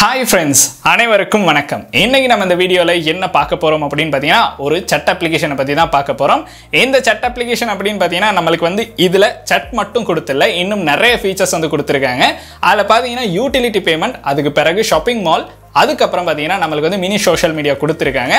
hi friends அனைவருக்கும் வணக்கம் இன்றைக்கி நம்ம இந்த வீடியோவில் என்ன பார்க்க போகிறோம் அப்படின்னு பார்த்தீங்கன்னா ஒரு சட் அப்ளிகேஷனை பற்றி தான் பார்க்க போகிறோம் இந்த சட் அப்ளிகேஷன் அப்படின்னு பார்த்தீங்கன்னா நம்மளுக்கு வந்து இதில் சட் மட்டும் கொடுத்துல இன்னும் நிறைய ஃபீச்சர்ஸ் வந்து கொடுத்துருக்காங்க அதில் பார்த்தீங்கன்னா யூட்டிலிட்டி பேமெண்ட் அதுக்கு பிறகு ஷாப்பிங் மால் அதுக்கப்புறம் பார்த்தீங்கன்னா நம்மளுக்கு வந்து மினி சோஷியல் மீடியா கொடுத்துருக்காங்க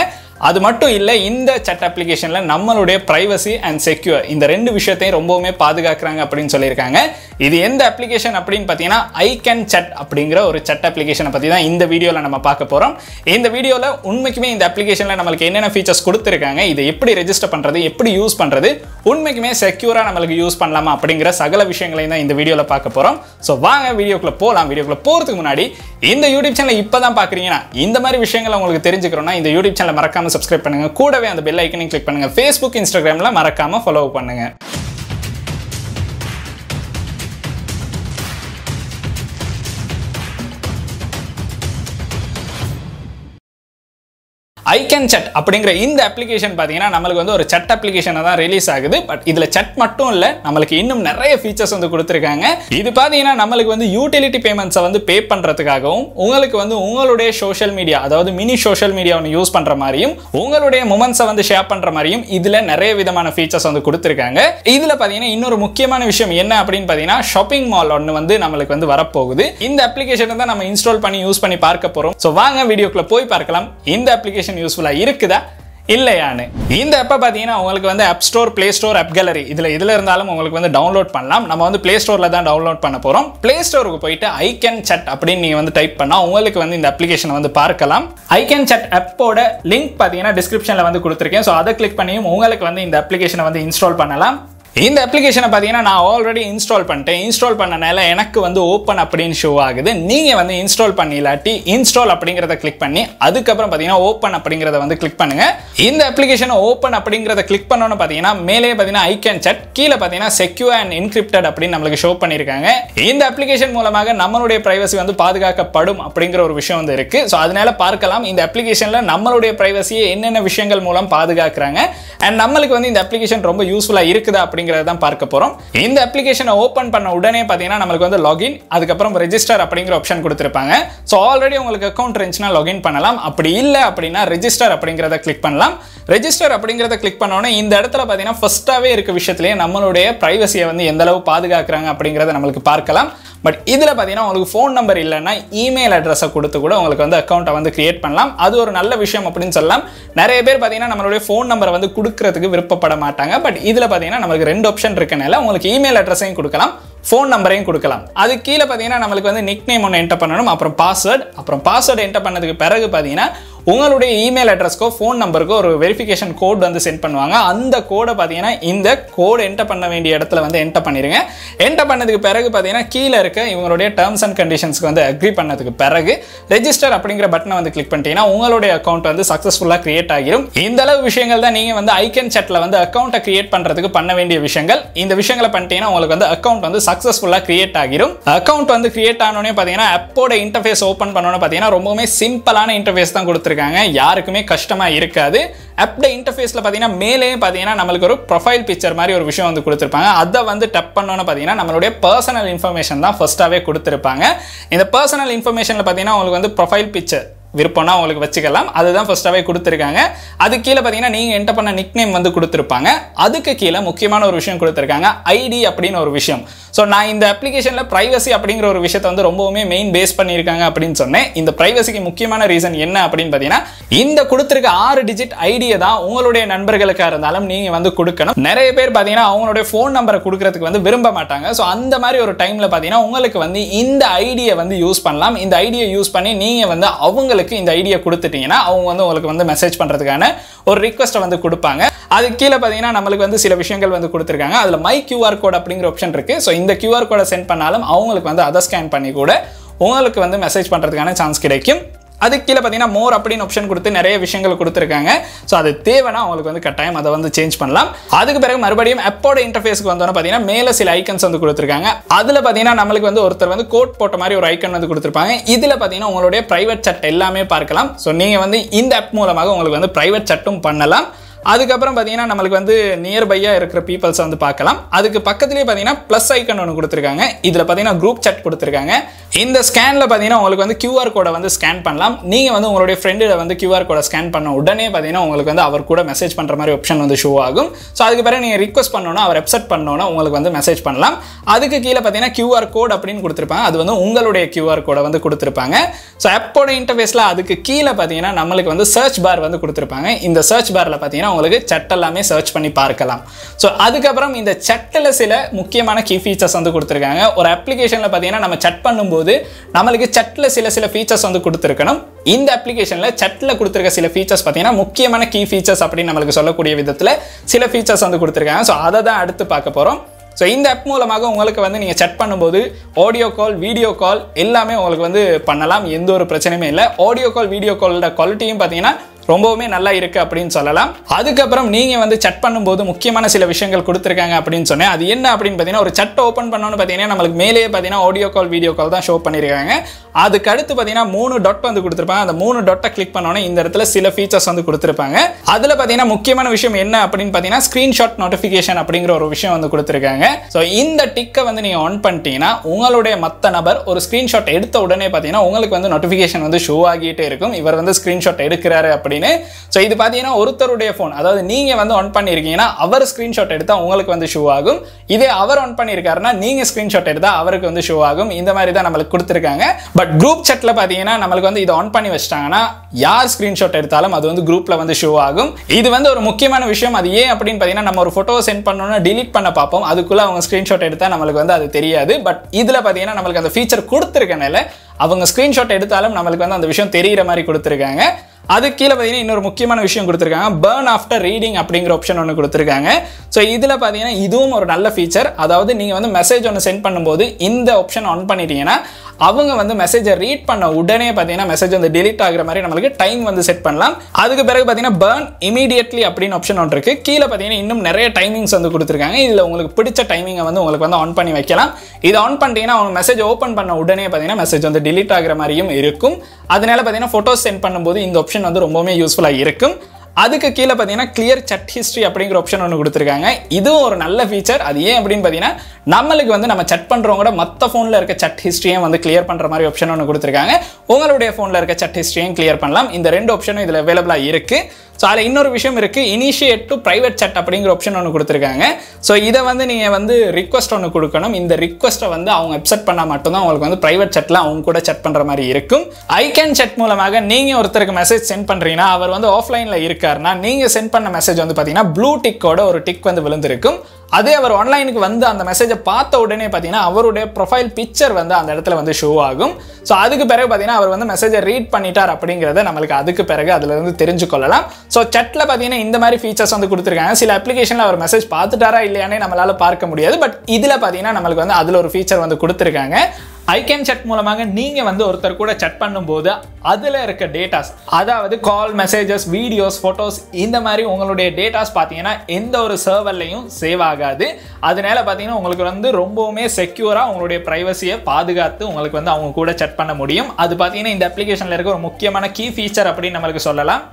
அது மட்டும் இல்லை இந்த சட் அப்ளிகேஷனில் நம்மளுடைய ப்ரைவசி அண்ட் செக்யூர் இந்த ரெண்டு விஷயத்தையும் ரொம்பவுமே பாதுகாக்கிறாங்க அப்படின்னு சொல்லியிருக்காங்க இது எந்த அப்ளிகேஷன் அப்படின்னு பார்த்தீங்கன்னா ஐ கேன் சட் அப்படிங்கிற ஒரு சட் அப்ளிகேஷனை பற்றி தான் இந்த வீடியோவில் நம்ம பார்க்க போகிறோம் இந்த வீடியோவில் உண்மைக்குமே இந்த அப்ளிகேஷனில் நம்மளுக்கு என்னென்ன ஃபீச்சர்ஸ் கொடுத்துருக்காங்க இதை எப்படி ரெஜிஸ்டர் பண்ணுறது எப்படி யூஸ் பண்ணுறது உண்மைக்குமே செக்யூராக நம்மளுக்கு யூஸ் பண்ணலாமா அப்படிங்கிற சகல விஷயங்களையும் தான் இந்த வீடியோவில் பார்க்க போகிறோம் ஸோ வாங்க வீடியோக்குள்ளே போகலாம் வீடியோக்குள்ளே போகிறதுக்கு முன்னாடி இந்த யூடியூப் சேனல் இப்போ தான் பார்க்குறீங்கன்னா இந்த மாதிரி விஷயங்களை உங்களுக்கு தெரிஞ்சுக்கிறோன்னா இந்த யூடியூப் சேனல் மறக்காம சப்ஸ்கிரைப் பண்ணுங்கள் கூடவே அந்த பெல் ஐக்கனையும் கிளிக் பண்ணுங்கள் ஃபேஸ்புக் இன்ஸ்டாகிராமில் மறக்காமல் ஃபாலோ பண்ணுங்கள் ஐக்கன் சட் அப்படிங்கிற இந்த அப்ளிகேஷன் பார்த்தீங்கன்னா நம்மளுக்கு வந்து ஒரு சட் அப்ளிகேஷனை தான் ரிலீஸ் ஆகுது பட் இதில் சட் மட்டும் இல்லை நம்மளுக்கு இன்னும் நிறைய ஃபீச்சர்ஸ் வந்து கொடுத்துருக்காங்க இது பார்த்தீங்கன்னா நம்மளுக்கு வந்து யூட்டிலிட்டி பேமெண்ட்ஸை வந்து பே பண்ணுறதுக்காகவும் உங்களுக்கு வந்து உங்களுடைய சோஷியல் மீடியா அதாவது மினி சோஷியல் மீடியா ஒன்று யூஸ் பண்ணுற மாதிரியும் உங்களுடைய மூமெண்ட்ஸை வந்து ஷேர் பண்ணுற மாதிரியும் இதில் நிறைய விதமான ஃபீச்சர்ஸ் வந்து கொடுத்துருக்காங்க இதில் பார்த்தீங்கன்னா இன்னொரு முக்கியமான விஷயம் என்ன அப்படின்னு பார்த்தீங்கன்னா ஷாப்பிங் மால் ஒன்று வந்து நம்மளுக்கு வந்து வரப்போகுது இந்த அப்ளிகேஷனை தான் நம்ம இன்ஸ்டால் பண்ணி யூஸ் பண்ணி பார்க்க போகிறோம் ஸோ வாங்க வீடியோக்குள்ளே போய் பார்க்கலாம் இந்த அப்ளிகேஷன் இன்ஃபர்மேஷன் யூஸ்ஃபுல்லாக இருக்குதா இல்லையான்னு இந்த அப்போ பார்த்தீங்கன்னா உங்களுக்கு வந்து app store play store app gallery இதில் இதில் இருந்தாலும் உங்களுக்கு வந்து டவுன்லோட் பண்ணலாம் நம்ம வந்து பிளே ஸ்டோரில் தான் டவுன்லோட் பண்ண போகிறோம் பிளே ஸ்டோருக்கு போயிட்டு ஐ கேன் சட் அப்படின்னு நீங்கள் வந்து டைப் பண்ணால் உங்களுக்கு வந்து இந்த அப்ளிகேஷனை வந்து பார்க்கலாம் ஐ கேன் சட் அப்போட லிங்க் பார்த்தீங்கன்னா டிஸ்கிரிப்ஷனில் வந்து கொடுத்துருக்கேன் ஸோ அதை கிளிக் பண்ணியும் உங்களுக்கு வந்து இந்த அப்ளிகேஷனை வந்து இன்ஸ்டால் பண்ணலாம் இந்த அப்ளிகேஷனை பார்த்தீங்கன்னா நான் ஆல்ரெடி இன்ஸ்டால் பண்ணிட்டேன் இன்ஸ்டால் பண்ணனால எனக்கு வந்து ஓப்பன் அப்படின்னு ஷோ ஆகுது நீங்கள் வந்து இன்ஸ்டால் பண்ணிலாட்டி இன்ஸ்டால் அப்படிங்கிறத கிளிக் பண்ணி அதுக்கப்புறம் பார்த்தீங்கன்னா ஓப்பன் அப்படிங்கிறத வந்து கிளிக் பண்ணுங்க இந்த அப்ளிகேஷனை ஓப்பன் அப்படிங்கிறத கிளிக் பண்ணணும்னு பார்த்தீங்கன்னா மேலே பார்த்தீங்கன்னா ஐ கேன் சட் கீழே பார்த்தீங்கன்னா செக்யூர் அண்ட் இன்கிரிப்டட் அப்படின்னு நம்மளுக்கு ஷோ பண்ணியிருக்காங்க இந்த அப்ளிகேஷன் மூலமாக நம்மளுடைய ப்ரைவசி வந்து பாதுகாக்கப்படும் அப்படிங்கிற ஒரு விஷயம் வந்து இருக்கு ஸோ அதனால பார்க்கலாம் இந்த அப்ளிகேஷனில் நம்மளுடைய ப்ரைவசியை என்னென்ன விஷயங்கள் மூலம் பாதுகாக்கிறாங்க அண்ட் நம்மளுக்கு வந்து இந்த அப்ளிகேஷன் ரொம்ப யூஸ்ஃபுல்லாக இருக்குதா அப்படிங்கிறத தான் பார்க்க போகிறோம் இந்த அப்ளிகேஷனை ஓப்பன் பண்ண உடனே பார்த்தீங்கன்னா நம்மளுக்கு வந்து லாகின் அதுக்கப்புறம் ரெஜிஸ்டர் அப்படிங்கிற ஆப்ஷன் கொடுத்துருப்பாங்க ஸோ ஆல்ரெடி உங்களுக்கு அக்கௌண்ட் இருந்துச்சுன்னா லாகின் பண்ணலாம் அப்படி இல்லை அப்படின்னா ரெஜிஸ்டர் அப்படிங்கிறத கிளிக் பண்ணலாம் ரெஜிஸ்டர் அப்படிங்கிறத கிளிக் பண்ணோன்னே இந்த இடத்துல பார்த்தீங்கன்னா ஃபஸ்ட்டாகவே இருக்க விஷயத்துலேயே நம்மளுடைய ப்ரைவசியை வந்து எந்த அளவு பாதுகாக்கிறாங்க அப்படிங்கிறத நம்மளுக்கு பார்க்கலாம் பட் இதில் பார்த்தீங்கன்னா உங்களுக்கு ஃபோன் நம்பர் இல்லைன்னா இமெயில் அட்ரஸை கொடுத்து கூட உங்களுக்கு வந்து அக்கௌண்ட்டை வந்து கிரியேட் பண்ணலாம் அது ஒரு நல்ல விஷயம் அப்படின்னு சொல்லலாம் நிறைய பேர் பார்த்தீங்கன்னா நம்மளுடைய ஃபோன் நம்பரை வந்து கொடுக்கறதுக்கு விருப்பப்பட மாட்டாங்க பட் இதில் பார்த்தீங்கன்னா நம்மளுக்கு ரெண்டு ஆப்ஷன் இருக்கனால உங்களுக்கு இமெயில் அட்ரஸையும் கொடுக்கலாம் ஃபோன் நம்பரையும் கொடுக்கலாம் அது கீழே பார்த்தீங்கன்னா நம்மளுக்கு வந்து நிக் நேம் ஒன்று என்டர் பண்ணணும் அப்புறம் பாஸ்வேர்டு அப்புறம் பாஸ்வேர்டு என்டர் பண்ணதுக்கு பிறகு பார்த்தீங்கன்னா உங்களுடைய இமெயில் அட்ரஸ்க்கோ ஃபோன் நம்பருக்கோ ஒரு வெரிஃபிகேஷன் கோட் வந்து சென்ட் பண்ணுவாங்க அந்த கோடை பார்த்தீங்கன்னா இந்த கோடு என்டர் பண்ண வேண்டிய இடத்துல வந்து என்டர் பண்ணிடுங்க என்டர் பண்ணதுக்கு பிறகு பார்த்தீங்கன்னா கீழே இருக்க இவங்களுடைய டேர்ம்ஸ் அண்ட் கண்டிஷன்ஸ்க்கு வந்து அக்ரி பண்ணதுக்கு பிறகு ரெஜிஸ்டர் அப்படிங்கிற பட்டனை வந்து கிளிக் பண்ணிட்டீங்கன்னா உங்களுடைய அக்கௌண்ட் வந்து சக்ஸஸ்ஃபுல்லாக கிரியேட் ஆகிரும் இந்த அளவு விஷயங்கள் தான் நீங்கள் வந்து ஐக்கன் சட்டில் வந்து அக்கௌண்ட்டை கிரியேட் பண்ணுறதுக்கு பண்ண வேண்டிய விஷயங்கள் இந்த விஷயங்களை பண்ணிட்டீங்கன்னா உங்களுக்கு வந்து அக்கௌண்ட் வந்து சக்ஸஸ்ஃபுல்லாக கிரியேட் ஆகிரும் அக்கௌண்ட் வந்து கிரியேட் ஆனோடனே பார்த்தீங்கன்னா அப்போட இன்டர்ஃபேஸ் ஓப்பன் பண்ணோன்னு பார்த்தீங்கன்னா ரொம்பவுமே சிம்பிளான இன்டர்ஃபேஸ் தான் கொடுத்து கொடுத்துருக்காங்க யாருக்குமே கஷ்டமாக இருக்காது அப்ட இன்டர்ஃபேஸில் பார்த்தீங்கன்னா மேலே பார்த்தீங்கன்னா நம்மளுக்கு ஒரு ப்ரொஃபைல் பிக்சர் மாதிரி ஒரு விஷயம் வந்து கொடுத்துருப்பாங்க அதை வந்து டப் பண்ணோன்னு பார்த்தீங்கன்னா நம்மளுடைய பர்சனல் இன்ஃபர்மேஷன் தான் ஃபஸ்ட்டாகவே கொடுத்துருப்பாங்க இந்த பர்சனல் இன்ஃபர்மேஷனில் பார்த்தீங்கன்னா உங்களுக்கு வந்து ப்ரொஃபைல் பிக்சர் விருப்பம்னா உங்களுக்கு வச்சுக்கலாம் அதுதான் ஃபஸ்ட்டாகவே கொடுத்துருக்காங்க அது கீழே பார்த்தீங்கன்னா நீங்கள் என்டர் பண்ண நிக் நேம் வந்து கொடுத்துருப்பாங்க அதுக்கு கீழே முக்கியமான ஒரு விஷயம் கொடுத்துருக்காங்க ஐடி அப்படின்னு ஒரு விஷயம் ஸோ நான் இந்த அப்ளிகேஷனில் ப்ரைவசி அப்படிங்கிற ஒரு விஷயத்தை வந்து ரொம்பவுமே மெயின் பேஸ் பண்ணியிருக்காங்க அப்படின்னு சொன்னேன் இந்த ப்ரைவசிக்கு முக்கியமான ரீசன் என்ன அப்படின்னு பார்த்தீங்கன்னா இந்த கொடுத்துருக்க ஆறு டிஜிட் ஐடியை தான் உங்களுடைய நண்பர்களுக்காக இருந்தாலும் நீங்கள் வந்து கொடுக்கணும் நிறைய பேர் பார்த்தீங்கன்னா அவங்களுடைய ஃபோன் நம்பரை கொடுக்கறதுக்கு வந்து விரும்ப மாட்டாங்க ஸோ அந்த மாதிரி ஒரு டைமில் பார்த்தீங்கன்னா உங்களுக்கு வந்து இந்த ஐடியை வந்து யூஸ் பண்ணலாம் இந்த ஐடியை யூஸ் பண்ணி நீங்கள் வந்து அவங்களுக்கு அவங்களுக்கு இந்த ஐடியா கொடுத்துட்டீங்கன்னா அவங்க வந்து உங்களுக்கு வந்து மெசேஜ் பண்ணுறதுக்கான ஒரு ரிக்வஸ்ட்டை வந்து கொடுப்பாங்க அது கீழே பார்த்தீங்கன்னா நம்மளுக்கு வந்து சில விஷயங்கள் வந்து கொடுத்துருக்காங்க அதில் மை கியூஆர் கோட் அப்படிங்கிற ஆப்ஷன் இருக்குது ஸோ இந்த கியூஆர் கோடை சென்ட் பண்ணாலும் அவங்களுக்கு வந்து அதை ஸ்கேன் பண்ணி கூட உங்களுக்கு வந்து மெசேஜ் பண்ணுறதுக்கான சான்ஸ் கிடைக்கும் அதுக்கு கீழே பார்த்தீங்கன்னா மோர் அப்படின்னு ஆப்ஷன் கொடுத்து நிறைய விஷயங்கள் கொடுத்துருக்காங்க ஸோ அது தேவைன்னா அவங்களுக்கு வந்து கட்டாயம் அதை வந்து சேஞ்ச் பண்ணலாம் அதுக்கு பிறகு மறுபடியும் அப்போட இன்டர்ஃபேஸ்க்கு வந்தோம்னா பார்த்தீங்கன்னா மேலே சில ஐக்கன்ஸ் வந்து கொடுத்துருக்காங்க அதில் பார்த்தீங்கன்னா நம்மளுக்கு வந்து ஒருத்தர் வந்து கோட் போட்ட மாதிரி ஒரு ஐக்கன் வந்து கொடுத்துருப்பாங்க இதில் பார்த்தீங்கன்னா உங்களுடைய ப்ரைவேட் சட் எல்லாமே பார்க்கலாம் ஸோ நீங்கள் வந்து இந்த ஆப் மூலமாக உங்களுக்கு வந்து ப்ரைவேட் சட்டும் பண்ணலாம் அதுக்கப்புறம் பார்த்தீங்கன்னா நம்மளுக்கு வந்து நியர்பையாக இருக்கிற பீப்புள்ஸை வந்து பார்க்கலாம் அதுக்கு பக்கத்துலேயே பார்த்தீங்கன்னா ப்ளஸ் ஐக்கன் ஒன்று கொடுத்துருக்காங்க இதில் பார்த்தீங்கன்னா குரூப் சட் கொடுத்துருக்காங்க இந்த ஸ்கேனில் பார்த்தீங்கன்னா உங்களுக்கு வந்து கியூஆர் கோடை வந்து ஸ்கேன் பண்ணலாம் நீங்கள் வந்து உங்களுடைய ஃப்ரெண்டில் வந்து கியூஆர் கோடை ஸ்கேன் பண்ண உடனே பார்த்தீங்கன்னா உங்களுக்கு வந்து அவர் கூட மெசேஜ் பண்ணுற மாதிரி ஆப்ஷன் வந்து ஷோ ஆகும் ஸோ அதுக்கு பிறகு நீங்கள் ரிக்வஸ்ட் பண்ணோன்னா அவர் அப்செட் பண்ணோன்னா உங்களுக்கு வந்து மெசேஜ் பண்ணலாம் அதுக்கு கீழே பார்த்தீங்கன்னா கியூஆர் கோட் அப்படின்னு கொடுத்துருப்பாங்க அது வந்து உங்களுடைய கியூஆர் கோடை வந்து கொடுத்துருப்பாங்க ஸோ அப்போட இன்டர்ஃபேஸில் அதுக்கு கீழே பார்த்தீங்கன்னா நம்மளுக்கு வந்து சர்ச் பார் வந்து கொடுத்துருப்பாங்க இந்த சர்ச் பாரில் பார்த்தீங்கன்னா உங்களுக்கு செட் எல்லாமே சர்ச் பண்ணி பார்க்கலாம் ஸோ அதுக்கப்புறம் இந்த செட்டில் சில முக்கியமான கீ ஃபீச்சர்ஸ் வந்து கொடுத்துருக்காங்க ஒரு அப்ளிகேஷனில் பார்த்தீங்கன்னா நம்ம செட் பண்ணும்போது போது நம்மளுக்கு சட்டில் சில சில ஃபீச்சர்ஸ் வந்து கொடுத்துருக்கணும் இந்த அப்ளிகேஷனில் சட்டில் கொடுத்துருக்க சில ஃபீச்சர்ஸ் பார்த்தீங்கன்னா முக்கியமான கீ ஃபீச்சர்ஸ் அப்படின்னு நம்மளுக்கு சொல்லக்கூடிய விதத்தில் சில ஃபீச்சர்ஸ் வந்து கொடுத்துருக்காங்க ஸோ அதை தான் அடுத்து பார்க்க போகிறோம் ஸோ இந்த ஆப் மூலமாக உங்களுக்கு வந்து நீங்கள் செட் பண்ணும்போது ஆடியோ கால் வீடியோ கால் எல்லாமே உங்களுக்கு வந்து பண்ணலாம் எந்த ஒரு பிரச்சனையுமே இல்லை ஆடியோ கால் வீடியோ காலோட குவாலிட்டியும் பார்த்தீங்கன்னா ரொம்பவுமே நல்லா இருக்குது அப்படின்னு சொல்லலாம் அதுக்கப்புறம் நீங்கள் வந்து சட் பண்ணும்போது முக்கியமான சில விஷயங்கள் கொடுத்துருக்காங்க அப்படின்னு சொன்னேன் அது என்ன அப்படின்னு பார்த்தீங்கன்னா ஒரு சட்டை ஓப்பன் பண்ணோன்னு பார்த்தீங்கன்னா நம்மளுக்கு மேலேயே பார்த்தீங்கன்னா ஆடியோ கால் வீடியோ கால் தான் ஷோ பண்ணியிருக்காங்க அதுக்கு அடுத்து பார்த்தீங்கன்னா மூணு டொட் வந்து கொடுத்துருப்பாங்க அந்த மூணு டொட்டை கிளிக் பண்ணோன்னே இந்த இடத்துல சில ஃபீச்சர்ஸ் வந்து கொடுத்துருப்பாங்க அதில் பார்த்தீங்கன்னா முக்கியமான விஷயம் என்ன அப்படின்னு பார்த்தீங்கன்னா ஸ்க்ரீன்ஷாட் நோட்டிஃபிகேஷன் அப்படிங்கிற ஒரு விஷயம் வந்து கொடுத்துருக்காங்க ஸோ இந்த டிக்கை வந்து நீங்கள் ஆன் பண்ணிட்டீங்கன்னா உங்களுடைய மற்ற நபர் ஒரு ஸ்க்ரீன்ஷாட் எடுத்த உடனே பார்த்தீங்கன்னா உங்களுக்கு வந்து நோட்டிஃபிகேஷன் வந்து ஷோ ஆகிட்டே இருக்கும் இவர் வந்து ஸ்க்ரீன்ஷாட் எடுக்கிறாரு அப்படின்னு அப்படின்னு ஸோ இது பார்த்தீங்கன்னா ஒருத்தருடைய ஃபோன் அதாவது நீங்கள் வந்து ஆன் பண்ணியிருக்கீங்கன்னா அவர் ஸ்க்ரீன்ஷாட் எடுத்தால் உங்களுக்கு வந்து ஷூ ஆகும் இதே அவர் ஆன் பண்ணியிருக்காருன்னா நீங்கள் ஸ்க்ரீன்ஷாட் எடுத்தால் அவருக்கு வந்து ஷூ ஆகும் இந்த மாதிரி தான் நம்மளுக்கு கொடுத்துருக்காங்க பட் குரூப் சட்டில் பார்த்தீங்கன்னா நம்மளுக்கு வந்து இதை ஆன் பண்ணி வச்சிட்டாங்கன்னா யார் ஸ்க்ரீன்ஷாட் எடுத்தாலும் அது வந்து குரூப்பில் வந்து ஷூ ஆகும் இது வந்து ஒரு முக்கியமான விஷயம் அது ஏன் அப்படின்னு பார்த்தீங்கன்னா நம்ம ஒரு ஃபோட்டோ சென்ட் பண்ணணும்னா டிலீட் பண்ண பார்ப்போம் அதுக்குள்ளே அவங்க ஸ்க்ரீன்ஷாட் எடுத்தால் நம்மளுக்கு வந்து அது தெரியாது பட் இதில் பார்த்தீங்கன்னா நம்மளுக்கு அந்த ஃபீச்சர் கொடுத்துருக்கனால அவங்க ஸ்க்ரீன்ஷாட் எடுத்தாலும் நம்மளுக்கு வந்து அந்த விஷயம் தெரிகிற மாதிரி கொடுத்துருக்காங்க அது கீழே பார்த்தீங்கன்னா இன்னொரு முக்கியமான விஷயம் கொடுத்துருக்காங்க பேர்ன் ஆஃப்டர் ரீடிங் அப்படிங்கிற ஆப்ஷன் ஒன்று கொடுத்துருக்காங்க ஸோ இதில் பார்த்தீங்கன்னா இதுவும் ஒரு நல்ல ஃபீச்சர் அதாவது நீங்கள் வந்து மெசேஜ் ஒன்று சென்ட் பண்ணும்போது இந்த ஆப்ஷன் ஆன் பண்ணிட்டீங்கன்னா அவங்க வந்து மெசேஜை ரீட் பண்ண உடனே பார்த்தீங்கன்னா மெசேஜ் வந்து டெலிட் ஆகிற மாதிரி நம்மளுக்கு டைம் வந்து செட் பண்ணலாம் அதுக்கு பிறகு பார்த்தீங்கன்னா பேர்ன் இமீடியட்லி அப்படின்னு ஆப்ஷன் ஒன்று இருக்குது கீழே பார்த்தீங்கன்னா இன்னும் நிறைய டைமிங்ஸ் வந்து கொடுத்துருக்காங்க இதில் உங்களுக்கு பிடிச்ச டைமிங்கை வந்து உங்களுக்கு வந்து ஆன் பண்ணி வைக்கலாம் இதை ஆன் பண்ணிட்டீங்கன்னா அவங்க மெசேஜ் ஓப்பன் பண்ண உடனே பார்த்தீங்கன்னா மெசேஜ் வந்து டெலிட் ஆகிற மாதிரியும் இருக்கும் அதனால பார்த்தீங்கன்னா ஃபோட்டோஸ் சென்ட் பண்ணும்போது இந்த ஆப்ஷன் ஆப்ஷன் வந்து ரொம்பவுமே யூஸ்ஃபுல்லாக இருக்கும் அதுக்கு கீழே பார்த்தீங்கன்னா கிளியர் சட் ஹிஸ்ட்ரி அப்படிங்கிற ஆப்ஷன் ஒன்று கொடுத்துருக்காங்க இதுவும் ஒரு நல்ல ஃபீச்சர் அது ஏன் அப்படின்னு பார்த்தீங்கன்னா நம்மளுக்கு வந்து நம்ம சட் பண்ணுறவங்க மற்ற ஃபோனில் இருக்க சட் ஹிஸ்ட்ரியும் வந்து கிளியர் பண்ணுற மாதிரி ஆப்ஷன் ஒன்று கொடுத்துருக்காங்க உங்களுடைய ஃபோனில் இருக்க சட் ஹிஸ்ட்ரியும் கிளியர் பண்ணலாம் இந்த ரெண்டு ஆப்ஷனும் இதில் அவைலபிளாக இருக்குது ஸோ அதில் இன்னொரு விஷயம் இருக்குது இனிஷியேட் டு ப்ரைவேட் சட் அப்படிங்கிற ஆப்ஷன் ஒன்று கொடுத்துருக்காங்க ஸோ இதை வந்து நீங்கள் வந்து ரிக்வஸ்ட் ஒன்று கொடுக்கணும் இந்த ரிக்வஸ்ட்டை வந்து அவங்க அப்செட் பண்ணால் மட்டும்தான் உங்களுக்கு வந்து ப்ரைவேட் சட்டில் அவங்க கூட செட் பண்ணுற மாதிரி இருக்கும் ஐ கேன் செட் மூலமாக நீங்கள் ஒருத்தருக்கு மெசேஜ் சென்ட் பண்ணுறீங்கன்னா அவர் வந்து ஆஃப்லைனில் இருக்காருன்னா நீங்கள் சென்ட் பண்ண மெசேஜ் வந்து பார்த்தீங்கன்னா ப்ளூ டிக்கோட ஒரு டிக் வந்து விழுந்திருக்கும் அதே அவர் ஆன்லைனுக்கு வந்து அந்த மெசேஜை பார்த்த உடனே பார்த்தீங்கன்னா அவருடைய ப்ரொஃபைல் பிக்சர் வந்து அந்த இடத்துல வந்து ஷோ ஆகும் ஸோ அதுக்கு பிறகு பார்த்தீங்கன்னா அவர் வந்து மெசேஜை ரீட் பண்ணிட்டார் அப்படிங்கிறத நம்மளுக்கு அதுக்கு பிறகு தெரிஞ்சு தெரிஞ்சுக்கொள்ளலாம் ஸோ சட்டில் பார்த்தீங்கன்னா இந்த மாதிரி ஃபீச்சர்ஸ் வந்து கொடுத்துருக்காங்க சில அப்ளிகேஷனில் அவர் மெசேஜ் பார்த்துட்டாரா இல்லையானே நம்மளால் பார்க்க முடியாது பட் இதில் பார்த்தீங்கன்னா நம்மளுக்கு வந்து அதில் ஒரு ஃபீச்சர் வந்து கொடுத்துருக்காங்க ஐகேன் சட் மூலமாக நீங்கள் வந்து ஒருத்தர் கூட சட் பண்ணும்போது அதில் இருக்க டேட்டாஸ் அதாவது கால் மெசேஜஸ் வீடியோஸ் ஃபோட்டோஸ் இந்த மாதிரி உங்களுடைய டேட்டாஸ் பார்த்தீங்கன்னா எந்த ஒரு சர்வர்லையும் சேவ் ஆகாது அதனால பார்த்தீங்கன்னா உங்களுக்கு வந்து ரொம்பவுமே செக்யூராக உங்களுடைய ப்ரைவசியை பாதுகாத்து உங்களுக்கு வந்து அவங்க கூட சட் பண்ண முடியும் அது பார்த்தீங்கன்னா இந்த அப்ளிகேஷனில் இருக்க ஒரு முக்கியமான கீ ஃபீச்சர் அப்படின்னு நம்மளுக்கு சொல்லலாம்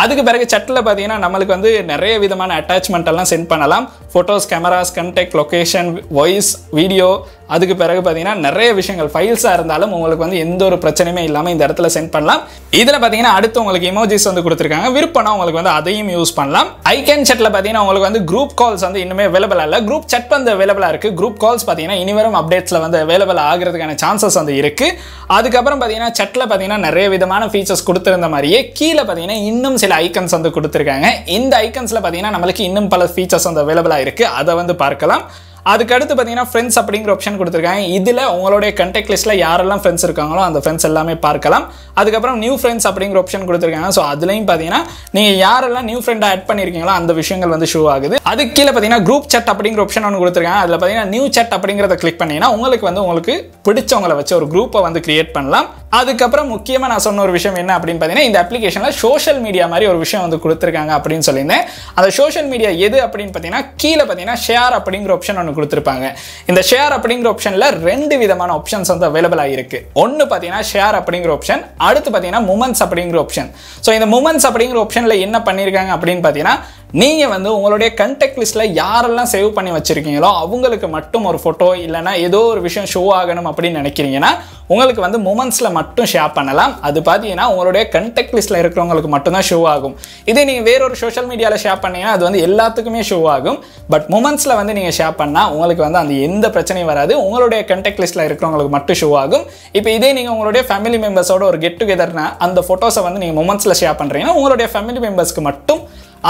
அதுக்கு பிறகு சட்டில் பார்த்தீங்கன்னா நம்மளுக்கு வந்து நிறைய விதமான அட்டாச்மெண்ட் எல்லாம் சென்ட் பண்ணலாம் photos cameras contact location voice video அதுக்கு பிறகு பார்த்தீங்கன்னா நிறைய விஷயங்கள் ஃபைல்ஸாக இருந்தாலும் உங்களுக்கு வந்து எந்த ஒரு பிரச்சனையுமே இல்லாமல் இந்த இடத்துல சென்ட் பண்ணலாம் இதில் பார்த்தீங்கன்னா அடுத்து உங்களுக்கு இமோஜிஸ் வந்து கொடுத்துருக்காங்க விருப்பம்னா உங்களுக்கு வந்து அதையும் யூஸ் பண்ணலாம் ஐகேன் செட்டில் பார்த்தீங்கன்னா உங்களுக்கு வந்து குரூப் கால்ஸ் வந்து இன்னுமே அவைலபிளாக இல்லை குரூப் செட் வந்து அவைலபிளாக இருக்குது குரூப் கால்ஸ் பார்த்தீங்கன்னா இனிவரும் அப்டேட்ஸில் வந்து அவைலபிள் ஆகிறதுக்கான சான்சஸ் வந்து இருக்குது அதுக்கப்புறம் பார்த்தீங்கன்னா செட்டில் பார்த்தீங்கன்னா நிறைய விதமான ஃபீச்சர்ஸ் கொடுத்துருந்த மாதிரியே கீழே பார்த்தீங்கன்னா இன்னும் சில ஐக்கன்ஸ் வந்து கொடுத்துருக்காங்க இந்த ஐக்கன்ஸில் பார்த்தீங்கன்னா நம்மளுக்கு இன்னும் பல ஃபீச்சர்ஸ் வந்து அவைலபிளாக இருக்குது அதை வந்து பார்க்கலாம் அதுக்கடுத்து பார்த்தீங்கன்னா ஃப்ரெண்ட்ஸ் அப்படிங்கிற ஆப்ஷன் கொடுத்துருக்காங்க இதில் உங்களுடைய கண்டெக்ட் லிஸ்ட்டில் யாரெல்லாம் ஃப்ரெண்ட்ஸ் இருக்காங்களோ அந்த ஃப்ரெண்ட்ஸ் எல்லாமே பார்க்கலாம் அதுக்கப்புறம் நியூ ஃப்ரெண்ட்ஸ் அப்படிங்கிற ஆப்ஷன் கொடுத்துருக்காங்க ஸோ அதுலேயும் பார்த்தீங்கன்னா நீங்கள் யாரெல்லாம் நியூ ஃப்ரெண்டாக ஆட் பண்ணியிருக்கீங்களோ அந்த விஷயங்கள் வந்து ஷூ ஆகுது அது கீழே பார்த்தீங்கன்னா குரூப் சட் அப்படிங்கிற ஆப்ஷன் ஒன்று கொடுத்துருக்காங்க அதில் பார்த்தீங்கன்னா நியூ சட் அப்படிங்கிறத கிளிக் பண்ணிங்கன்னா உங்களுக்கு வந்து உங்களுக்கு பிடிச்சவங்களை வச்சு ஒரு குரூப்பை வந்து கிரியேட் பண்ணலாம் அதுக்கப்புறம் முக்கியமாக நான் சொன்ன ஒரு விஷயம் என்ன அப்படின்னு பார்த்தீங்கன்னா இந்த அப்ளிகேஷனில் சோஷியல் மீடியா மாதிரி ஒரு விஷயம் வந்து கொடுத்துருக்காங்க அப்படின்னு சொல்லியிருந்தேன் அந்த சோஷியல் மீடியா எது அப்படின்னு பார்த்தீங்கன்னா கீழே பார்த்தீங்கன்னா ஷேர் அப்படிங்கிற ஆப்ஷன் ஒன்று கொடுத்துருப்பாங்க இந்த ஷேர் அப்படிங்கிற ஆப்ஷனில் ரெண்டு விதமான ஆப்ஷன்ஸ் வந்து அவைலபிள் ஆகிருக்கு ஒன்று பார்த்தீங்கன்னா ஷேர் அப்படிங்கிற ஆப்ஷன் அடுத்து பார்த்தீங்கன்னா மூமெண்ட்ஸ் அப்படிங்கிற ஆப்ஷன் ஸோ இந்த மூமெண்ட்ஸ் அப்படிங்கிற ஆப்ஷனில் என்ன பண்ணியிருக்காங்க அப்படின்னு பார்த்தீங்கன்னா நீங்கள் வந்து உங்களுடைய கண்டெக்ட் லிஸ்ட்டில் யாரெல்லாம் சேவ் பண்ணி வச்சுருக்கீங்களோ அவங்களுக்கு மட்டும் ஒரு ஃபோட்டோ இல்லைனா ஏதோ ஒரு விஷயம் ஷோ ஆகணும் அப்படின்னு நினைக்கிறீங்கன்னா உங்களுக்கு வந்து மூமெண்ட்ஸில் மட்டும் ஷேர் பண்ணலாம் அது பார்த்தீங்கன்னா உங்களுடைய கண்டெக்ட் லிஸ்ட்டில் இருக்கிறவங்களுக்கு மட்டும்தான் ஷோ ஆகும் இதே நீங்கள் வேற ஒரு சோஷியல் மீடியாவில் ஷேர் பண்ணீங்கன்னா அது வந்து எல்லாத்துக்குமே ஷோ ஆகும் பட் மூமெண்ட்ஸில் வந்து நீங்கள் ஷேர் பண்ணால் உங்களுக்கு வந்து அந்த எந்த பிரச்சனையும் வராது உங்களுடைய கண்டெக்ட் லிஸ்ட்டில் இருக்கிறவங்களுக்கு மட்டும் ஷோ ஆகும் இப்போ இதே நீங்கள் உங்களுடைய ஃபேமிலி மெம்பர்ஸோட ஒரு கெட் டுகெதர்னா அந்த ஃபோட்டோஸை வந்து நீங்கள் மூமெண்ட்ஸில் ஷேர் பண்ணுறீங்கன்னா உங்களுடைய ஃபேமிலி மெம்பர்ஸ்க்கு மட்டும்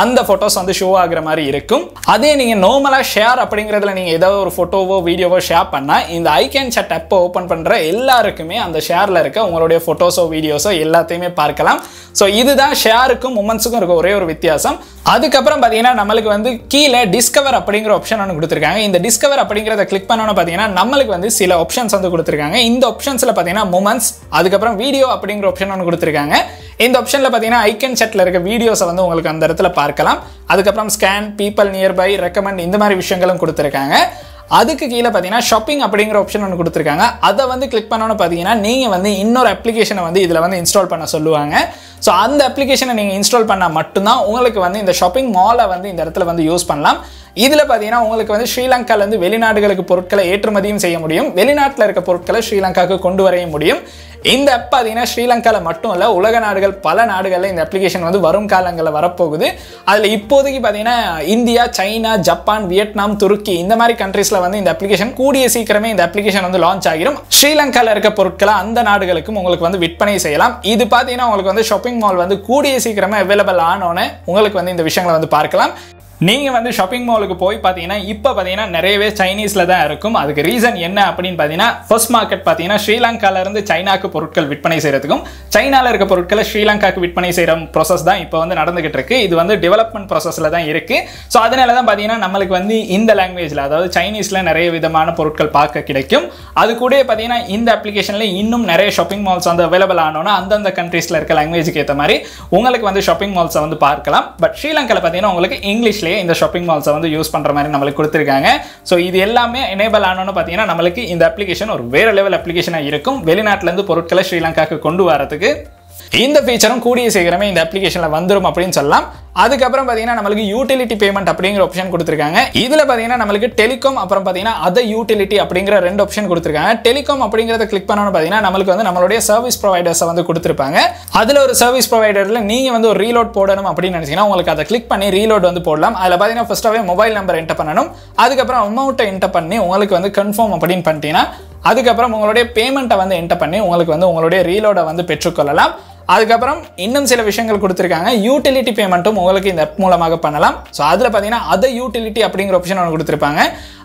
அந்த ஃபோட்டோஸ் வந்து ஷோ ஆகுற மாதிரி இருக்கும் அதே நீங்கள் நார்மலாக ஷேர் அப்படிங்கிறதுல நீங்கள் ஏதோ ஒரு ஃபோட்டோவோ வீடியோவோ ஷேர் பண்ணால் இந்த ஐ கேன் சட் அப்போ ஓப்பன் பண்ணுற எல்லாருக்குமே அந்த ஷேரில் இருக்க உங்களுடைய ஃபோட்டோஸோ வீடியோஸோ எல்லாத்தையுமே பார்க்கலாம் ஸோ இதுதான் ஷேருக்கும் உமன்ஸுக்கும் இருக்க ஒரே ஒரு வித்தியாசம் அதுக்கப்புறம் பார்த்தீங்கன்னா நம்மளுக்கு வந்து கீழே டிஸ்கவர் அப்படிங்கிற ஆப்ஷன் ஒன்று கொடுத்துருக்காங்க இந்த டிஸ்கவர் அப்படிங்கிறத கிளிக் பண்ணணும் பார்த்தீங்கன்னா நம்மளுக்கு வந்து சில ஆப்ஷன்ஸ் வந்து கொடுத்துருக்காங்க இந்த ஆப்ஷன்ஸில் பார்த்தீங்கன்னா மூமெண்ட்ஸ் அதுக்கப்புறம் வீடியோ அப்படிங்கிற ஆப்ஷன் ஒன்று கொடுத்துருக்காங்க இந்த ஆப்ஷனில் பார்த்தீங்கன்னா ஐக்கன் செட்டில் இருக்க வீடியோஸை வந்து உங்களுக்கு அந்த இடத்துல பார்க்கலாம் அதுக்கப்புறம் ஸ்கேன் பீப்பிள் நியர்பை ரெக்கமெண்ட் இந்த மாதிரி விஷயங்களும் கொடுத்துருக்காங்க அதுக்கு கீழே பார்த்தீங்கன்னா ஷாப்பிங் அப்படிங்கிற ஆப்ஷன் ஒன்று கொடுத்துருக்காங்க அதை வந்து கிளிக் பண்ணோன்னு பார்த்தீங்கன்னா நீங்கள் வந்து இன்னொரு அப்ளிகேஷனை வந்து இதில் வந்து இன்ஸ்டால் பண்ண சொல்லுவாங்க ஸோ அந்த அப்ளிகேஷனை நீங்கள் இன்ஸ்டால் பண்ணால் மட்டும்தான் உங்களுக்கு வந்து இந்த ஷாப்பிங் மாலை வந்து இந்த இடத்துல வந்து யூஸ் பண்ணலாம் இதில் பார்த்தீங்கன்னா உங்களுக்கு வந்து ஸ்ரீலங்காலேருந்து வெளிநாடுகளுக்கு பொருட்களை ஏற்றுமதியும் செய்ய முடியும் வெளிநாட்டில் இருக்க பொருட்களை ஸ்ரீலங்காவுக்கு கொண்டு வரைய முடியும் இந்த அப் பார்த்தீங்கன்னா ஸ்ரீலங்காவில் மட்டும் இல்லை உலக நாடுகள் பல நாடுகளில் இந்த அப்ளிகேஷன் வந்து வரும் காலங்களில் வரப்போகுது அதில் இப்போதைக்கு பார்த்தீங்கன்னா இந்தியா சைனா ஜப்பான் வியட்நாம் துருக்கி இந்த மாதிரி கண்ட்ரீஸில் வந்து இந்த அப்ளிகேஷன் கூடிய சீக்கிரமே இந்த அப்ளிகேஷன் வந்து லான்ச் ஆகிரும் ஸ்ரீலங்காவில் இருக்க பொருட்களை அந்த நாடுகளுக்கும் உங்களுக்கு வந்து விற்பனை செய்யலாம் இது பார்த்தீங்கன்னா உங்களுக்கு வந்து ஷாப்பிங் மால் வந்து கூடிய சீக்கிரமே அவைலபிள் ஆனோன்னு உங்களுக்கு வந்து இந்த விஷயங்களை வந்து பார்க்கலாம் நீங்கள் வந்து ஷாப்பிங் மாலுக்கு போய் பார்த்தீங்கன்னா இப்போ பார்த்தீங்கன்னா நிறையவே சைனீஸில் தான் இருக்கும் அதுக்கு ரீசன் என்ன அப்படின்னு பார்த்தீங்கன்னா ஃபர்ஸ்ட் மார்க்கெட் பார்த்தீங்கன்னா ஸ்ரீலங்காலேருந்து சைனாக்கு பொருட்கள் விற்பனை செய்கிறதுக்கும் சைனாவில் இருக்க பொருட்களை ஸ்ரீலங்காக்கு விற்பனை செய்கிற ப்ராசஸ் தான் இப்போ வந்து நடந்துகிட்டு இருக்கு இது வந்து டெவலப்மெண்ட் ப்ராசஸில் தான் இருக்குது ஸோ அதனால தான் பார்த்தீங்கன்னா நம்மளுக்கு வந்து இந்த லாங்குவேஜில் அதாவது சைனீஸில் நிறைய விதமான பொருட்கள் பார்க்க கிடைக்கும் அது கூட பார்த்தீங்கன்னா இந்த அப்ளிகேஷனில் இன்னும் நிறைய ஷாப்பிங் மால்ஸ் வந்து அவைலபிள் ஆனோன்னா அந்தந்த கண்ட்ரீஸில் இருக்க லாங்குவேஜுக்கு ஏற்ற மாதிரி உங்களுக்கு வந்து ஷாப்பிங் மால்ஸை வந்து பார்க்கலாம் பட் ஸ்ரீலங்காவில் பார்த்தீங்கன்னா உங்களுக்கு இங்கிலீஷ் ப்ரைஸ்லேயே இந்த ஷாப்பிங் மால்ஸை வந்து யூஸ் பண்ணுற மாதிரி நம்மளுக்கு கொடுத்துருக்காங்க ஸோ இது எல்லாமே எனேபிள் ஆனோன்னு பார்த்தீங்கன்னா நம்மளுக்கு இந்த அப்ளிகேஷன் ஒரு வேறு லெவல் அப்ளிகேஷனாக இருக்கும் வெளிநாட்டிலேருந்து பொருட்களை ஸ்ரீலங்காவுக்கு கொண்டு வரதுக்கு இந்த ஃபீச்சரும் கூடிய சீக்கிரமே இந்த அப்ளிகேஷனில் வந்துடும் அப்படின்னு சொல்லலாம் அதுக்கப்புறம் பார்த்தீங்கன்னா நம்மளுக்கு யூட்டிலிட்டி பேமெண்ட் அப்படிங்கிற ஆப்ஷன் கொடுத்துருக்காங்க இதில் பார்த்தீங்கன்னா நம்மளுக்கு டெலிகாம் அப்புறம் பார்த்தீங்கன்னா அதர் யூட்டிலிட்டி அப்படிங்கிற ரெண்டு ஆப்ஷன் கொடுத்துருக்காங்க டெலிகாம் அப்படிங்கிறத கிளிக் பண்ணணும்னு பார்த்தீங்கன்னா நம்மளுக்கு வந்து நம்மளுடைய சர்வீஸ் ப்ரொவைடர்ஸை வந்து கொடுத்துருப்பாங்க அதில் ஒரு சர்வீஸ் ப்ரொவைடரில் நீங்கள் வந்து ஒரு ரீலோட் போடணும் அப்படின்னு நினச்சிங்கன்னா உங்களுக்கு அதை கிளிக் பண்ணி ரீலோட் வந்து போடலாம் அதில் பார்த்தீங்கன்னா ஃபஸ்ட்டாகவே மொபைல் நம்பர் என்டர் பண்ணணும் அதுக்கப்புறம் அமௌண்ட்டை என்டர் பண்ணி உங்களுக்கு வந்து கன்ஃபார்ம் அப்படின்னு பண்ணிட்டீங்கன்னா அதுக்கப்புறம் உங்களுடைய பேமெண்ட்டை வந்து என்டர் பண்ணி உங்களுக்கு வந்து உங்களுடைய ரீலோடை வந்து பெற்றுக்கொள்ளலாம் அதுக்கப்புறம் இன்னும் சில விஷயங்கள் கொடுத்துருக்காங்க யூட்டிலிட்டி பேமெண்ட்டும் உங்களுக்கு இந்த ஆப் மூலமாக பண்ணலாம் ஸோ அதில் பார்த்தீங்கன்னா அதை யூட்டிலிட்டி அப்படிங்கிற ஆப்ஷன் ஒன்று கொடுத்துருப்பாங்க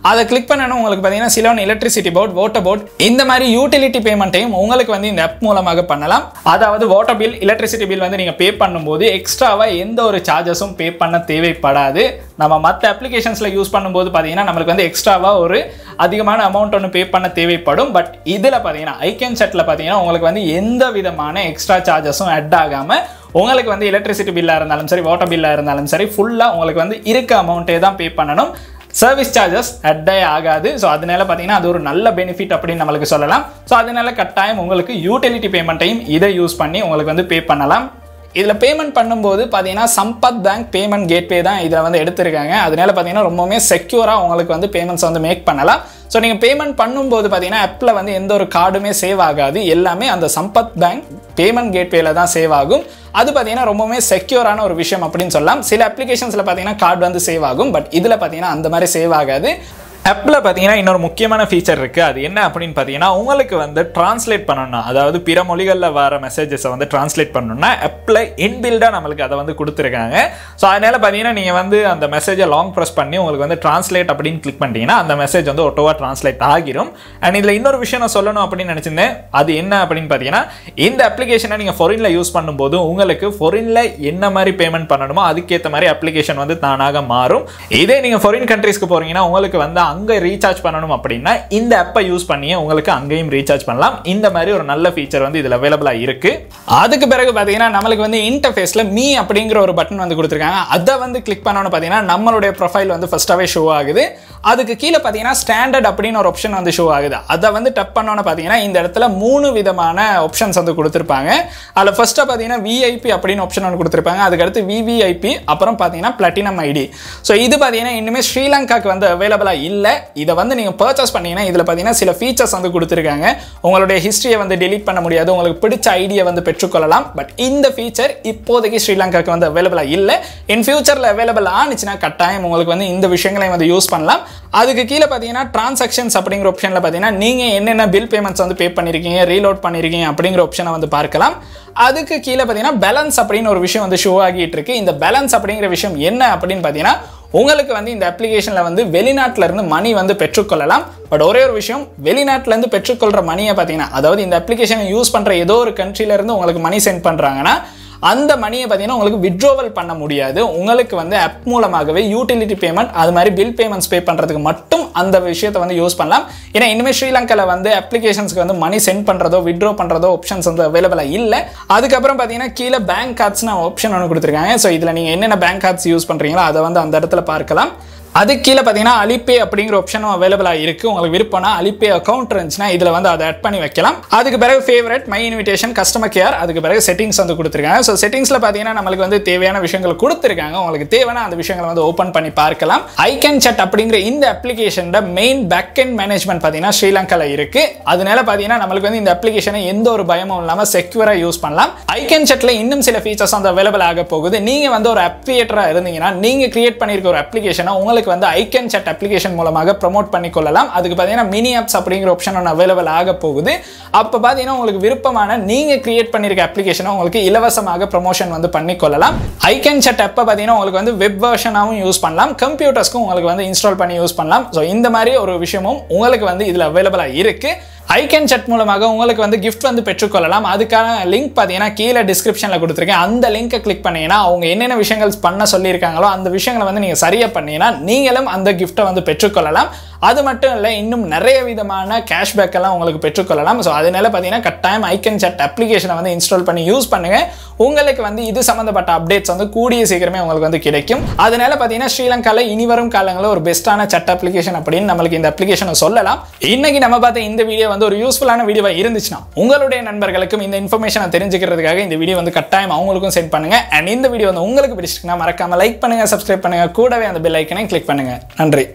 அதை கிளிக் பண்ணணும் உங்களுக்கு பார்த்தீங்கன்னா Ceylon electricity board water board இந்த மாதிரி யூட்டிலிட்டி பேமெண்ட்டையும் உங்களுக்கு வந்து இந்த அப் மூலமாக பண்ணலாம் அதாவது வாட்டர் பில் எலக்ட்ரிசிட்டி பில் வந்து நீங்கள் பே பண்ணும்போது எக்ஸ்ட்ராவாக எந்த ஒரு சார்ஜஸும் பே பண்ண தேவைப்படாது நம்ம மற்ற அப்ளிகேஷன்ஸில் யூஸ் பண்ணும்போது பார்த்தீங்கன்னா நம்மளுக்கு வந்து எக்ஸ்ட்ராவாக ஒரு அதிகமான அமௌண்ட் ஒன்று பே பண்ண தேவைப்படும் பட் இதில் பார்த்தீங்கன்னா ஐகேன் செட்டில் பார்த்தீங்கன்னா உங்களுக்கு வந்து எந்த விதமான எக்ஸ்ட்ரா சார்ஜஸும் அட் ஆகாமல் உங்களுக்கு வந்து எலக்ட்ரிசிட்டி பில்லாக இருந்தாலும் சரி வாட்டர் பில்லாக இருந்தாலும் சரி ஃபுல்லாக உங்களுக்கு வந்து இருக்க அமௌண்ட்டே தான் பே பண்ணணும் சர்வீஸ் சார்ஜஸ் அட்டே ஆகாது ஸோ அதனால பார்த்தீங்கன்னா அது ஒரு நல்ல பெனிஃபிட் அப்படின்னு நம்மளுக்கு சொல்லலாம் ஸோ அதனால கட்டாயம் உங்களுக்கு யூட்டிலிட்டி பேமெண்ட்டையும் இதை யூஸ் பண்ணி உங்களுக்கு வந்து பே பண்ணலாம் இதில் பேமெண்ட் பண்ணும்போது பார்த்தீங்கன்னா சம்பத் பேங்க் பேமெண்ட் கேட்வே தான் இதில் வந்து எடுத்திருக்காங்க அதனால பார்த்தீங்கன்னா ரொம்பவுமே செக்யூராக உங்களுக்கு வந்து பேமெண்ட்ஸ் வந்து மேக் பண்ணலாம் ஸோ நீங்கள் பேமெண்ட் பண்ணும்போது பார்த்தீங்கன்னா ஆப்பில் வந்து எந்த ஒரு கார்டுமே சேவ் ஆகாது எல்லாமே அந்த சம்பத் பேங்க் பேமெண்ட் கேட்வேல தான் சேவ் ஆகும் அது பார்த்தீங்கன்னா ரொம்பவுமே செக்யூரான ஒரு விஷயம் அப்படின்னு சொல்லலாம் சில அப்ளிகேஷன்ஸில் பார்த்தீங்கன்னா கார்டு வந்து சேவ் ஆகும் பட் இதில் பார்த்தீங்கன்னா அந்த மாதிரி சேவ் ஆகாது ஆப்பில் பார்த்தீங்கன்னா இன்னொரு முக்கியமான ஃபீச்சர் இருக்குது அது என்ன அப்படின்னு பார்த்தீங்கன்னா உங்களுக்கு வந்து ட்ரான்ஸ்லேட் பண்ணணும் அதாவது பிற மொழிகளில் வர மெசேஜஸை வந்து ட்ரான்ஸ்லேட் பண்ணணும்னா அப்பில் இன்பில்டாக நம்மளுக்கு அதை வந்து கொடுத்துருக்காங்க ஸோ அதனால் பார்த்தீங்கன்னா நீங்கள் வந்து அந்த மெசேஜை லாங் ப்ரெஸ் பண்ணி உங்களுக்கு வந்து ட்ரான்ஸ்லேட் அப்படின்னு கிளிக் பண்ணிட்டீங்கன்னா அந்த மெசேஜ் வந்து ஒட்டோவாக ட்ரான்ஸ்லேட் ஆகிரும் அண்ட் இதில் இன்னொரு விஷயம் நான் சொல்லணும் அப்படின்னு நினச்சிருந்தேன் அது என்ன அப்படின்னு பார்த்தீங்கன்னா இந்த அப்ளிகேஷனை நீங்கள் ஃபொரினில் யூஸ் பண்ணும்போது உங்களுக்கு ஃபொரினில் என்ன மாதிரி பேமெண்ட் பண்ணணுமோ அதுக்கேற்ற மாதிரி அப்ளிகேஷன் வந்து தானாக மாறும் இதே நீங்கள் ஃபொரின் கண்ட்ரீஸ்க்கு போகிறீங்கன்னா உங்களுக்கு வந்து அங்கே ரீசார்ஜ் பண்ணணும் அப்படின்னா இந்த ஆப்பை யூஸ் பண்ணியே உங்களுக்கு அங்கேயும் ரீசார்ஜ் பண்ணலாம் இந்த மாதிரி ஒரு நல்ல ஃபீச்சர் வந்து இதில் அவைலபிளாக இருக்குது அதுக்கு பிறகு பார்த்தீங்கன்னா நம்மளுக்கு வந்து இன்டர்ஃபேஸில் மீ அப்படிங்கிற ஒரு பட்டன் வந்து கொடுத்துருக்காங்க அதை வந்து கிளிக் பண்ணணும்னு பார்த்தீங்கன்னா நம்மளுடைய ப்ரொஃபைல் வந்து ஃபஸ்ட்டாகவே ஷோ ஆகுது அதுக்கு கீழே பார்த்தீங்கன்னா ஸ்டாண்டர்ட் அப்படின்னு ஒரு ஆப்ஷன் வந்து ஷோ ஆகுது அதை வந்து டப் பண்ணோன்னு பார்த்தீங்கன்னா இந்த இடத்துல மூணு விதமான ஆப்ஷன்ஸ் வந்து கொடுத்துருப்பாங்க அதில் ஃபஸ்ட்டாக பார்த்தீங்கன்னா விஐபி அப்படின்னு ஆப்ஷன் ஒன்று கொடுத்துருப்பாங்க அதுக்கடுத்து விவிஐபி அப்புறம் பார்த்தீங்கன்னா பிளட்டினம் ஐடி ஸோ இது பார்த்தீங்கன்னா இன்னுமே ஸ்ரீலங்காக்கு வந்து அவைலபிளாக இல்லை இதை வந்து நீங்கள் பர்ச்சேஸ் பண்ணிங்கன்னா இதில் பார்த்தீங்கன்னா சில ஃபீச்சர்ஸ் வந்து கொடுத்துருக்காங்க உங்களுடைய ஹிஸ்ட்ரியை வந்து டெலிட் பண்ண முடியாது உங்களுக்கு பிடிச்ச ஐடியை வந்து பெற்றுக்கொள்ளலாம் பட் இந்த ஃபீச்சர் இப்போதைக்கு ஸ்ரீலங்காக்கு வந்து அவைலபிளாக இல்லை இன் ஃபியூச்சரில் அவைலபிள் ஆனிச்சுன்னா கட்டாயம் உங்களுக்கு வந்து இந்த விஷயங்களையும் வந்து யூஸ் பண்ணலாம் அதுக்கு கீழே பார்த்தீங்கன்னா டிரான்சாக்ஷன்ஸ் அப்படிங்கிற ஆப்ஷனில் பார்த்தீங்கன்னா நீங்கள் என்னென்ன பில் பேமெண்ட்ஸ் வந்து பே பண்ணியிருக்கீங்க ரீலோட் பண்ணியிருக்கீங்க அப்படிங்கிற ஆப்ஷனை வந்து பார்க்கலாம் அதுக்கு கீழே பார்த்தீங்கன்னா பேலன்ஸ் அப்படின்னு ஒரு விஷயம் வந்து ஷோ ஆகிட்டு இருக்கு இந்த பேலன்ஸ் அப்படிங்கிற விஷயம் என்ன அப்படின்னு பார்த்தீங்கன்னா உங்களுக்கு வந்து இந்த அப்ளிகேஷனில் வந்து இருந்து மணி வந்து பெற்றுக்கொள்ளலாம் பட் ஒரே ஒரு விஷயம் வெளிநாட்டிலேருந்து பெற்றுக்கொள்கிற மணியை பார்த்தீங்கன்னா அதாவது இந்த அப்ளிகேஷனை யூஸ் பண்ணுற ஏதோ ஒரு கண்ட்ரிலேருந்து உங்களுக்கு மணி சென்ட் பண்ணுறாங்கன்னா அந்த மணியை பார்த்தீங்கன்னா உங்களுக்கு வித்ரோவல் பண்ண முடியாது உங்களுக்கு வந்து ஆப் மூலமாகவே யூட்டிலிட்டி பேமெண்ட் அது மாதிரி பில் பேமெண்ட்ஸ் பே பண்ணுறதுக்கு மட்டும் அந்த விஷயத்தை வந்து யூஸ் பண்ணலாம் ஏன்னா இனிமேல் ஸ்ரீலங்காவில் வந்து அப்ளிகேஷன்ஸ்க்கு வந்து மணி சென்ட் பண்ணுறதோ விட்ரோ பண்ணுறதோ ஆப்ஷன்ஸ் வந்து அவைலபிளாக இல்லை அதுக்கப்புறம் பார்த்தீங்கன்னா கீழே பேங்க் கார்ட்ஸ்னு ஆப்ஷன் ஒன்று கொடுத்துருக்காங்க ஸோ இதில் நீங்கள் என்னென்ன பேங்க் கார்ட்ஸ் யூஸ் பண்ணுறீங்களோ அதை வந்து அந்த இடத்துல பார்க்கலாம் அது கீழே பார்த்தீங்கன்னா அலிபே அப்படிங்கிற ஆப்ஷனும் அவைலபிளாக இருக்குது உங்களுக்கு விருப்பம்னா அலிபே அக்கௌண்ட் இருந்துச்சுன்னா இதில் வந்து அதை ஆட் பண்ணி வைக்கலாம் அதுக்கு பிறகு favourite my invitation customer care அதுக்கு பிறகு செட்டிங்ஸ் வந்து கொடுத்துருக்காங்க ஸோ செட்டிங்ஸில் பார்த்தீங்கன்னா நம்மளுக்கு வந்து தேவையான விஷயங்கள் கொடுத்துருக்காங்க உங்களுக்கு தேவையான அந்த விஷயங்களை வந்து ஓப்பன் பண்ணி பார்க்கலாம் ஐ கேன் சட் அப்படிங்கிற இந்த அப்ளிகேஷனோட மெயின் பேக் அண்ட் மேனேஜ்மெண்ட் பார்த்தீங்கன்னா ஸ்ரீலங்காவில் இருக்குது அதனால பார்த்தீங்கன்னா நம்மளுக்கு வந்து இந்த அப்ளிகேஷனை எந்த ஒரு பயமும் இல்லாமல் செக்யூராக யூஸ் பண்ணலாம் ஐ கேன் சட்டில் இன்னும் சில ஃபீச்சர்ஸ் வந்து அவைலபிள் ஆக போகுது நீங்கள் வந்து ஒரு அப்ரியேட்டராக இருந்தீங்கன்னா நீங்கள் கிரியேட் பண்ணியிருக்க ஒரு அப்ளிகேஷனை உங்களுக்கு உங்களுக்கு வந்து ஐக்கன் சட் அப்ளிகேஷன் மூலமாக ப்ரொமோட் பண்ணிக்கொள்ளலாம் அதுக்கு பார்த்தீங்கன்னா மினி ஆப்ஸ் அப்படிங்கிற ஆப்ஷன் ஒன்று அவைலபிள் ஆக போகுது அப்போ பார்த்தீங்கன்னா உங்களுக்கு விருப்பமான நீங்கள் கிரியேட் பண்ணியிருக்க அப்ளிகேஷனை உங்களுக்கு இலவசமாக ப்ரொமோஷன் வந்து பண்ணிக்கொள்ளலாம் ஐக்கன் சட் அப்போ பார்த்தீங்கன்னா உங்களுக்கு வந்து வெப் வெர்ஷனாகவும் யூஸ் பண்ணலாம் கம்ப்யூட்டர்ஸ்க்கும் உங்களுக்கு வந்து இன்ஸ்டால் பண்ணி யூஸ் பண்ணலாம் ஸோ இந்த மாதிரி ஒரு விஷயமும் உங்களுக்கு வந்து இதில் அவைலபிளாக இருக்குது ஐகன் சட் மூலமாக உங்களுக்கு வந்து கிஃப்ட் வந்து பெற்றுக்கொள்ளலாம் அதுக்கான லிங்க் பார்த்தீங்கன்னா கீழே டிஸ்கிரிப்ஷனில் கொடுத்துருக்கேன் அந்த லிங்க்கை கிளிக் பண்ணிங்கன்னா அவங்க என்னென்ன விஷயங்கள் பண்ண சொல்லியிருக்காங்களோ அந்த விஷயங்களை வந்து நீங்கள் சரியாக பண்ணிங்கன்னா நீங்களும் அந்த கிஃப்ட்டை வந்து பெற்றுக்கொள்ளலாம் அது மட்டும் இல்லை இன்னும் நிறைய விதமான கேஷ்பேக் எல்லாம் உங்களுக்கு பெற்றுக்கொள்ளலாம் ஸோ அதனால பார்த்தீங்கன்னா கட்டாயம் ஐக்கன் சட் அப்ளிகேஷனை வந்து இன்ஸ்டால் பண்ணி யூஸ் பண்ணுங்கள் உங்களுக்கு வந்து இது சம்மந்தப்பட்ட அப்டேட்ஸ் வந்து கூடிய சீக்கிரமே உங்களுக்கு வந்து கிடைக்கும் அதனால பார்த்தீங்கன்னா ஸ்ரீலங்காவில் இனி வரும் காலங்களில் ஒரு பெஸ்ட்டான சட் அப்ளிகேஷன் அப்படின்னு நம்மளுக்கு இந்த அப்ளிகேஷனை சொல்லலாம் இன்னைக்கு நம்ம பார்த்த இந்த வீடியோ வந்து ஒரு யூஸ்ஃபுல்லான வீடியோவாக இருந்துச்சுன்னா உங்களுடைய நண்பர்களுக்கும் இந்த இன்ஃபர்மேஷனை தெரிஞ்சுக்கிறதுக்காக இந்த வீடியோ வந்து கட்டாயம் அவங்களுக்கும் சென்ட் பண்ணுங்க அண்ட் இந்த வீடியோ வந்து உங்களுக்கு பிடிச்சிருக்குன்னா மறக்காம லைக் பண்ணுங்க சப்ஸ்கிரைப் பண்ணுங்க கூடவே அந்த பெல் ஐக்கனையும் கிளிக் பண்ணுங்க நன்றி